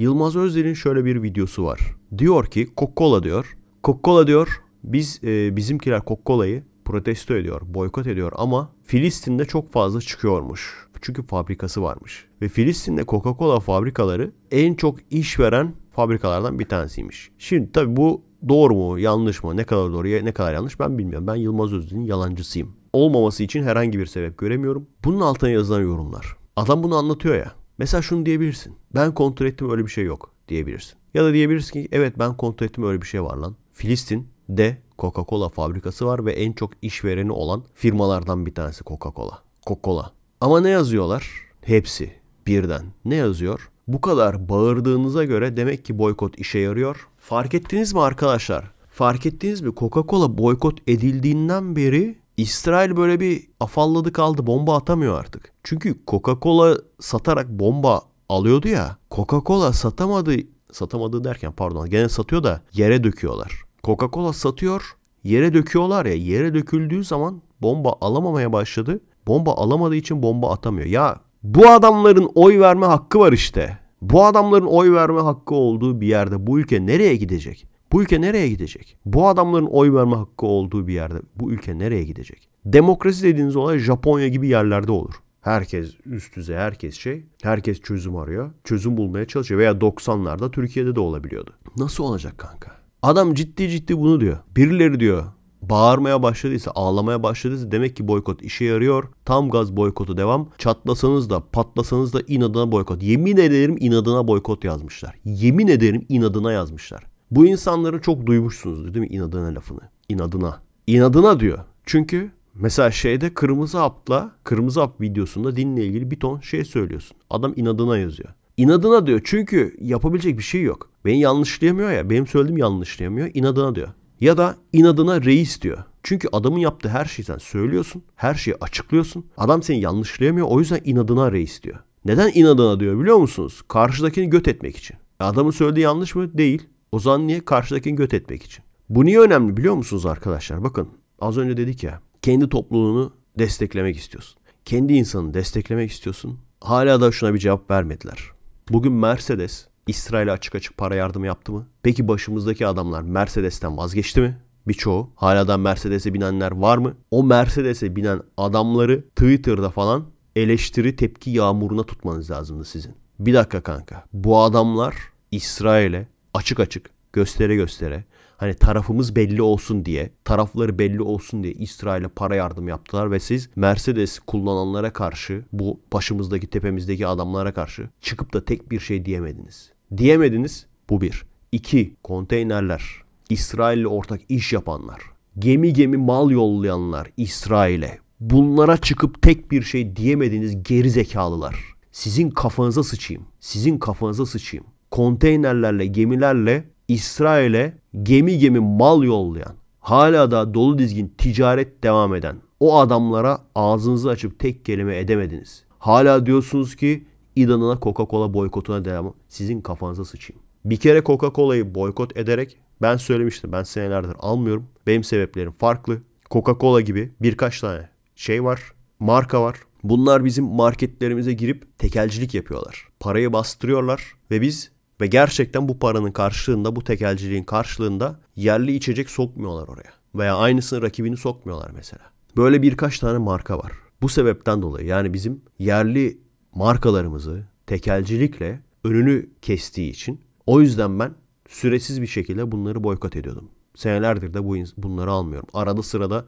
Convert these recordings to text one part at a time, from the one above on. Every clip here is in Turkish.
Yılmaz Özder'in şöyle bir videosu var. Diyor ki Coca-Cola diyor. Coca-Cola diyor biz e, bizimkiler Coca-Cola'yı protesto ediyor, boykot ediyor ama Filistin'de çok fazla çıkıyormuş. Çünkü fabrikası varmış. Ve Filistin'de Coca-Cola fabrikaları en çok iş veren fabrikalardan bir tanesiymiş. Şimdi tabii bu doğru mu, yanlış mı, ne kadar doğru, ne kadar yanlış ben bilmiyorum. Ben Yılmaz Özden'in yalancısıyım. Olmaması için herhangi bir sebep göremiyorum. Bunun altına yazılan yorumlar. Adam bunu anlatıyor ya. Mesela şunu diyebilirsin. Ben kontrol ettim öyle bir şey yok diyebilirsin. Ya da diyebilirsin ki evet ben kontrol ettim öyle bir şey var lan. Filistin'de Coca-Cola fabrikası var ve en çok işvereni olan firmalardan bir tanesi Coca-Cola. Coca-Cola. Ama ne yazıyorlar? Hepsi birden. Ne yazıyor? Bu kadar bağırdığınıza göre demek ki boykot işe yarıyor. Fark ettiniz mi arkadaşlar? Fark ettiniz mi? Coca-Cola boykot edildiğinden beri İsrail böyle bir afalladı kaldı bomba atamıyor artık. Çünkü Coca-Cola satarak bomba alıyordu ya. Coca-Cola satamadı satamadı derken pardon gene satıyor da yere döküyorlar. Coca-Cola satıyor yere döküyorlar ya yere döküldüğü zaman bomba alamamaya başladı. Bomba alamadığı için bomba atamıyor. Ya bu adamların oy verme hakkı var işte. Bu adamların oy verme hakkı olduğu bir yerde bu ülke nereye gidecek? Bu ülke nereye gidecek? Bu adamların oy verme hakkı olduğu bir yerde bu ülke nereye gidecek? Demokrasi dediğiniz olay Japonya gibi yerlerde olur. Herkes üst düzey, herkes şey. Herkes çözüm arıyor. Çözüm bulmaya çalışıyor. Veya 90'larda Türkiye'de de olabiliyordu. Nasıl olacak kanka? Adam ciddi ciddi bunu diyor. Birileri diyor bağırmaya başladıysa, ağlamaya başladıysa demek ki boykot işe yarıyor. Tam gaz boykotu devam. Çatlasanız da patlasanız da inadına boykot. Yemin ederim inadına boykot yazmışlar. Yemin ederim inadına yazmışlar. Bu insanları çok duymuşsunuz değil mi inadına lafını? İnadına. İnadına diyor. Çünkü mesela şeyde kırmızı hapla kırmızı hap videosunda dinle ilgili bir ton şey söylüyorsun. Adam inadına yazıyor. İnadına diyor çünkü yapabilecek bir şey yok. Beni yanlışlayamıyor ya benim söylediğim yanlışlayamıyor İnadına diyor. Ya da inadına reis diyor. Çünkü adamın yaptığı her şeyi sen söylüyorsun. Her şeyi açıklıyorsun. Adam seni yanlışlayamıyor. O yüzden inadına reis diyor. Neden inadına diyor biliyor musunuz? Karşıdakini göt etmek için. Adamın söylediği yanlış mı? Değil. Ozan niye? Karşıdakini göt etmek için. Bu niye önemli biliyor musunuz arkadaşlar? Bakın az önce dedik ya. Kendi topluluğunu desteklemek istiyorsun. Kendi insanını desteklemek istiyorsun. Hala da şuna bir cevap vermediler. Bugün Mercedes İsrail'e açık açık para yardımı yaptı mı? Peki başımızdaki adamlar Mercedes'ten vazgeçti mi? Birçoğu. Hala da Mercedes'e binenler var mı? O Mercedes'e binen adamları Twitter'da falan eleştiri tepki yağmuruna tutmanız lazımdı sizin. Bir dakika kanka. Bu adamlar İsrail'e açık açık göstere göstere hani tarafımız belli olsun diye, tarafları belli olsun diye İsrail'e para yardım yaptılar ve siz Mercedes kullananlara karşı, bu başımızdaki tepemizdeki adamlara karşı çıkıp da tek bir şey diyemediniz. Diyemediniz bu bir. İki, konteynerler, İsrail'le ortak iş yapanlar, gemi gemi mal yollayanlar İsrail'e. Bunlara çıkıp tek bir şey diyemediniz geri zekalılar. Sizin kafanıza sıçayım. Sizin kafanıza sıçayım konteynerlerle, gemilerle İsrail'e gemi gemi mal yollayan, hala da dolu dizgin ticaret devam eden o adamlara ağzınızı açıp tek kelime edemediniz. Hala diyorsunuz ki İran'ına Coca-Cola boykotuna devam. Sizin kafanıza sıçayım. Bir kere Coca-Cola'yı boykot ederek ben söylemiştim. Ben senelerdir almıyorum. Benim sebeplerim farklı. Coca-Cola gibi birkaç tane şey var. Marka var. Bunlar bizim marketlerimize girip tekelcilik yapıyorlar. Parayı bastırıyorlar ve biz ve gerçekten bu paranın karşılığında, bu tekelciliğin karşılığında yerli içecek sokmuyorlar oraya. Veya aynısını rakibini sokmuyorlar mesela. Böyle birkaç tane marka var. Bu sebepten dolayı yani bizim yerli markalarımızı tekelcilikle önünü kestiği için o yüzden ben süresiz bir şekilde bunları boykot ediyordum. Senelerdir de bu bunları almıyorum. Arada sırada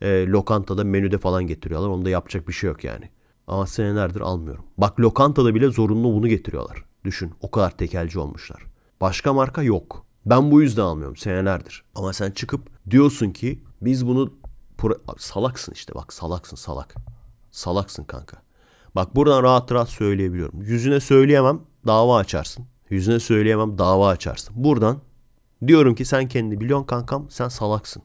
e, lokantada menüde falan getiriyorlar. Onda yapacak bir şey yok yani. Ama senelerdir almıyorum. Bak lokantada bile zorunlu bunu getiriyorlar. Düşün o kadar tekelci olmuşlar. Başka marka yok. Ben bu yüzden almıyorum senelerdir. Ama sen çıkıp diyorsun ki biz bunu salaksın işte bak salaksın salak. Salaksın kanka. Bak buradan rahat rahat söyleyebiliyorum. Yüzüne söyleyemem dava açarsın. Yüzüne söyleyemem dava açarsın. Buradan diyorum ki sen kendini biliyorsun kankam sen salaksın.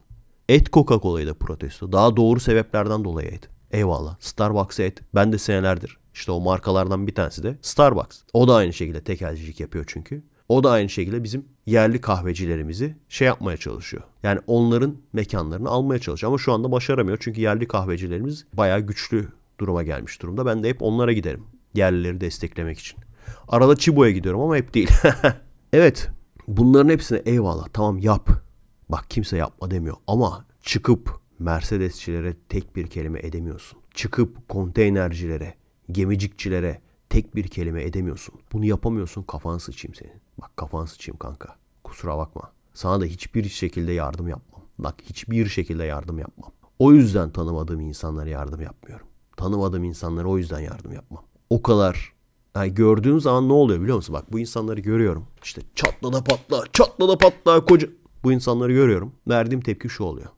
Et Coca-Cola'yı da protesto. Daha doğru sebeplerden dolayı et. Eyvallah. Starbucks'a et. Ben de senelerdir işte o markalardan bir tanesi de Starbucks. O da aynı şekilde tekelcilik yapıyor çünkü. O da aynı şekilde bizim yerli kahvecilerimizi şey yapmaya çalışıyor. Yani onların mekanlarını almaya çalışıyor ama şu anda başaramıyor. Çünkü yerli kahvecilerimiz bayağı güçlü duruma gelmiş durumda. Ben de hep onlara giderim. Yerlileri desteklemek için. Arada Chibo'ya gidiyorum ama hep değil. evet bunların hepsine eyvallah tamam yap. Bak kimse yapma demiyor ama çıkıp Mercedesçilere tek bir kelime edemiyorsun. Çıkıp konteynercilere gemicikçilere tek bir kelime edemiyorsun. Bunu yapamıyorsun kafan sıçayım senin. Bak kafan sıçayım kanka. Kusura bakma. Sana da hiçbir şekilde yardım yapmam. Bak hiçbir şekilde yardım yapmam. O yüzden tanımadığım insanlara yardım yapmıyorum. Tanımadığım insanlara o yüzden yardım yapmam. O kadar yani gördüğüm zaman ne oluyor biliyor musun? Bak bu insanları görüyorum. İşte çatla da patla, çatla da patla koca. Bu insanları görüyorum. Verdiğim tepki şu oluyor.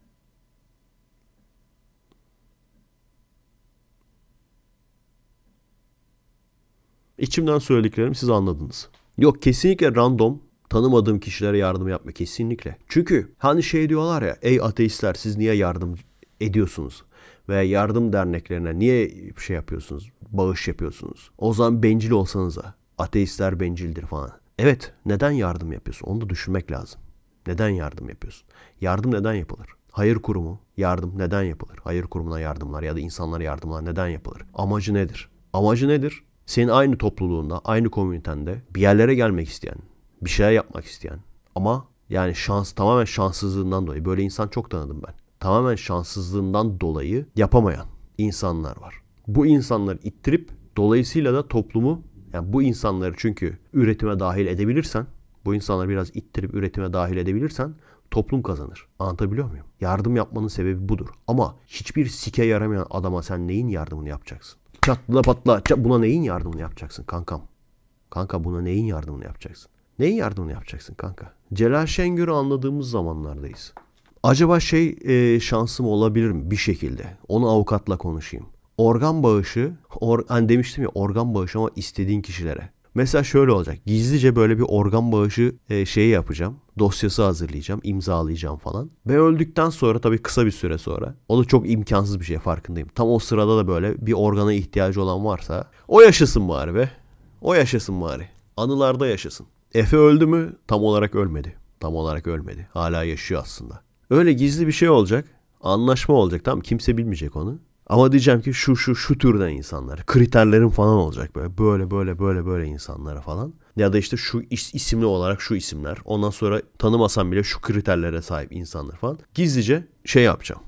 İçimden söylediklerim siz anladınız. Yok kesinlikle random tanımadığım kişilere yardım yapma kesinlikle. Çünkü hani şey diyorlar ya ey ateistler siz niye yardım ediyorsunuz? Veya yardım derneklerine niye şey yapıyorsunuz? Bağış yapıyorsunuz. O zaman bencil olsanıza ateistler bencildir falan. Evet neden yardım yapıyorsun? Onu da düşünmek lazım. Neden yardım yapıyorsun? Yardım neden yapılır? Hayır kurumu yardım neden yapılır? Hayır kurumuna yardımlar ya da insanlara yardımlar neden yapılır? Amacı nedir? Amacı nedir? Senin aynı topluluğunda, aynı komünitende bir yerlere gelmek isteyen, bir şeyler yapmak isteyen ama yani şans tamamen şanssızlığından dolayı böyle insan çok tanıdım ben. Tamamen şanssızlığından dolayı yapamayan insanlar var. Bu insanları ittirip dolayısıyla da toplumu yani bu insanları çünkü üretime dahil edebilirsen, bu insanları biraz ittirip üretime dahil edebilirsen toplum kazanır. Anlatabiliyor muyum? Yardım yapmanın sebebi budur. Ama hiçbir sike yaramayan adama sen neyin yardımını yapacaksın? çatla patla. Çat. Buna neyin yardımını yapacaksın kankam? Kanka buna neyin yardımını yapacaksın? Neyin yardımını yapacaksın kanka? Celal Şengör'ü anladığımız zamanlardayız. Acaba şey e, şansım olabilir mi bir şekilde? Onu avukatla konuşayım. Organ bağışı, or, hani demiştim ya organ bağışı ama istediğin kişilere. Mesela şöyle olacak. Gizlice böyle bir organ bağışı e, şeyi yapacağım. Dosyası hazırlayacağım, imzalayacağım falan. Ben öldükten sonra tabii kısa bir süre sonra. O da çok imkansız bir şey farkındayım. Tam o sırada da böyle bir organa ihtiyacı olan varsa o yaşasın bari be. O yaşasın bari. Anılarda yaşasın. Efe öldü mü? Tam olarak ölmedi. Tam olarak ölmedi. Hala yaşıyor aslında. Öyle gizli bir şey olacak. Anlaşma olacak tamam kimse bilmeyecek onu. Ama diyeceğim ki şu şu şu türden insanlar. Kriterlerim falan olacak böyle. Böyle böyle böyle böyle insanlara falan. Ya da işte şu is, isimli olarak şu isimler. Ondan sonra tanımasam bile şu kriterlere sahip insanlar falan. Gizlice şey yapacağım.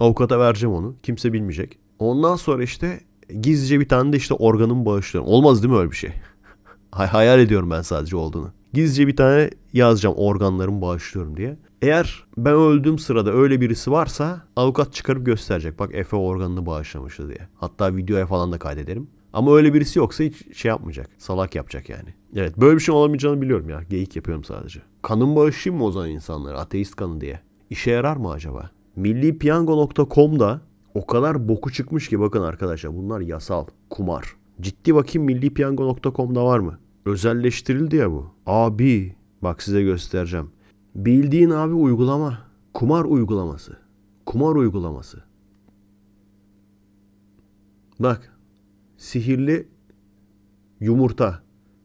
Avukata vereceğim onu. Kimse bilmeyecek. Ondan sonra işte gizlice bir tane de işte organımı bağışlıyorum. Olmaz değil mi öyle bir şey? Hay hayal ediyorum ben sadece olduğunu. Gizlice bir tane yazacağım organlarımı bağışlıyorum diye. Eğer ben öldüğüm sırada öyle birisi varsa avukat çıkarıp gösterecek. Bak Efe organını bağışlamıştı diye. Hatta videoya falan da kaydederim. Ama öyle birisi yoksa hiç şey yapmayacak. Salak yapacak yani. Evet böyle bir şey olamayacağını biliyorum ya. Geyik yapıyorum sadece. Kanın bağışlayayım mı o zaman insanlara? Ateist kanı diye. İşe yarar mı acaba? Millipiyango.com'da o kadar boku çıkmış ki bakın arkadaşlar bunlar yasal kumar. Ciddi bakayım millipiyango.com'da var mı? Özelleştirildi ya bu. Abi bak size göstereceğim. Bildiğin abi uygulama. Kumar uygulaması. Kumar uygulaması. Bak. Sihirli yumurta.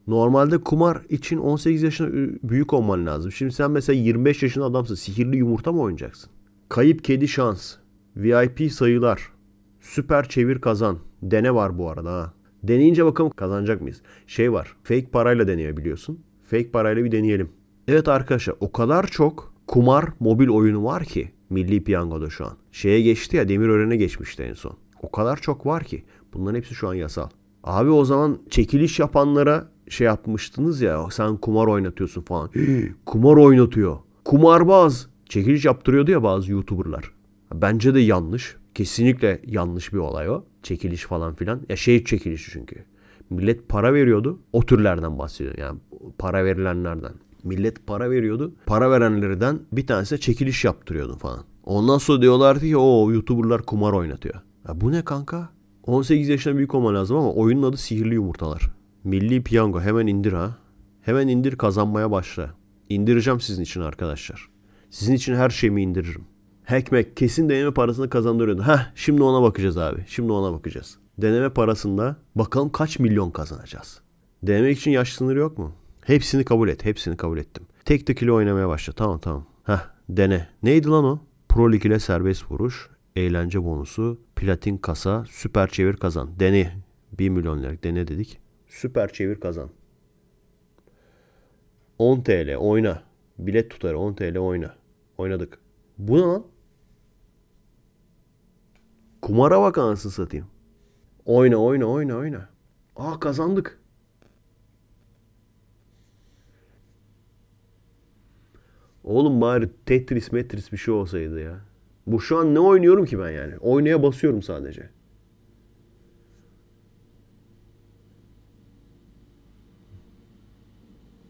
Normalde kumar için 18 yaşına büyük olman lazım. Şimdi sen mesela 25 yaşında adamsın. Sihirli yumurta mı oynayacaksın? Kayıp kedi şans. VIP sayılar. Süper çevir kazan. Dene var bu arada ha. Deneyince bakalım kazanacak mıyız? Şey var. Fake parayla deneyebiliyorsun. Fake parayla bir deneyelim. Evet arkadaşlar o kadar çok kumar mobil oyunu var ki Milli Piyango'da şu an. Şeye geçti ya Demirören'e geçmişti en son. O kadar çok var ki bunların hepsi şu an yasal. Abi o zaman çekiliş yapanlara şey yapmıştınız ya sen kumar oynatıyorsun falan. kumar oynatıyor. Kumarbaz. Çekiliş yaptırıyordu ya bazı YouTuber'lar. Bence de yanlış. Kesinlikle yanlış bir olay o. Çekiliş falan filan. Ya şey çekilişi çünkü. Millet para veriyordu. O türlerden bahsediyor. Yani para verilenlerden. Millet para veriyordu. Para verenlerden bir tanesine çekiliş yaptırıyordun falan. Ondan sonra diyorlardı ki o YouTuber'lar kumar oynatıyor. Ya bu ne kanka? 18 yaşına büyük olman lazım ama oyunun adı Sihirli Yumurtalar. Milli Piyango hemen indir ha. Hemen indir kazanmaya başla. İndireceğim sizin için arkadaşlar. Sizin için her şeyimi indiririm. Hackmek kesin deneme parasını kazandırıyordu. Heh şimdi ona bakacağız abi. Şimdi ona bakacağız. Deneme parasında bakalım kaç milyon kazanacağız. Denemek için yaş sınırı yok mu? Hepsini kabul et. Hepsini kabul ettim. Tek tekili oynamaya başla. Tamam tamam. Heh dene. Neydi lan o? Pro Lig ile serbest vuruş. Eğlence bonusu. Platin kasa. Süper çevir kazan. Dene. 1 milyon lira. Dene dedik. Süper çevir kazan. 10 TL oyna. Bilet tutarı 10 TL oyna. Oynadık. Bu ne lan? Kumara bak anasını satayım. Oyna oyna oyna oyna. Aa kazandık. Oğlum bari Tetris Metris bir şey olsaydı ya. Bu şu an ne oynuyorum ki ben yani? Oynaya basıyorum sadece.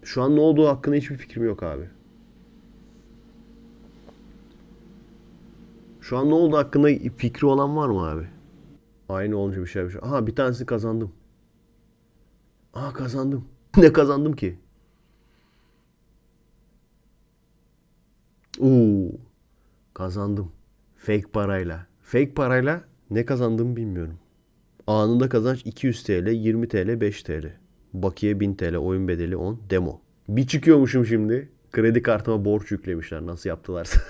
Şu an ne olduğu hakkında hiçbir fikrim yok abi. Şu an ne oldu hakkında fikri olan var mı abi? Aynı olunca bir şey bir şey. Aha bir tanesini kazandım. Aha kazandım. ne kazandım ki? Uuu kazandım. Fake parayla. Fake parayla ne kazandığımı bilmiyorum. Anında kazanç 200 TL, 20 TL, 5 TL. Bakiye 1000 TL, oyun bedeli 10, demo. Bir çıkıyormuşum şimdi. Kredi kartıma borç yüklemişler nasıl yaptılarsa.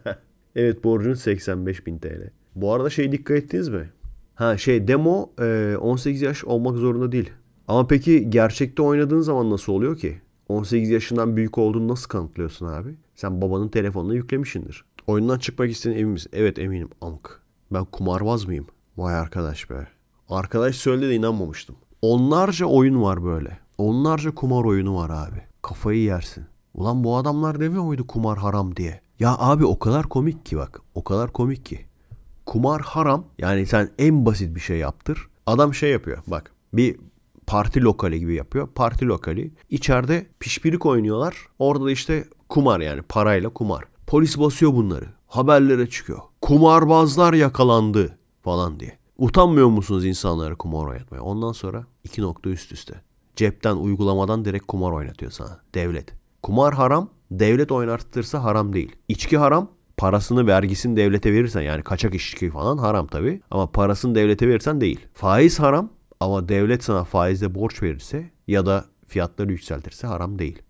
evet borcun 85.000 TL. Bu arada şey dikkat ettiniz mi? Ha şey demo 18 e, yaş olmak zorunda değil. Ama peki gerçekte oynadığın zaman nasıl oluyor ki? 18 yaşından büyük olduğunu nasıl kanıtlıyorsun abi? Sen babanın telefonuna yüklemişindir. Oyundan çıkmak isteyen emin misin? Evet eminim. Amk. Ben kumarbaz mıyım? Vay arkadaş be. Arkadaş söyledi de inanmamıştım. Onlarca oyun var böyle. Onlarca kumar oyunu var abi. Kafayı yersin. Ulan bu adamlar ne mi oydu kumar haram diye? Ya abi o kadar komik ki bak. O kadar komik ki. Kumar haram. Yani sen en basit bir şey yaptır. Adam şey yapıyor bak. Bir parti lokali gibi yapıyor. Parti lokali. İçeride pişpirik oynuyorlar. Orada da işte Kumar yani parayla kumar. Polis basıyor bunları. Haberlere çıkıyor. Kumarbazlar yakalandı falan diye. Utanmıyor musunuz insanlara kumar oynatmaya? Ondan sonra iki nokta üst üste. Cepten uygulamadan direkt kumar oynatıyor sana. Devlet. Kumar haram. Devlet oynattırsa haram değil. İçki haram. Parasını vergisini devlete verirsen yani kaçak içki falan haram tabi. Ama parasını devlete verirsen değil. Faiz haram. Ama devlet sana faizle borç verirse ya da fiyatları yükseltirse haram değil.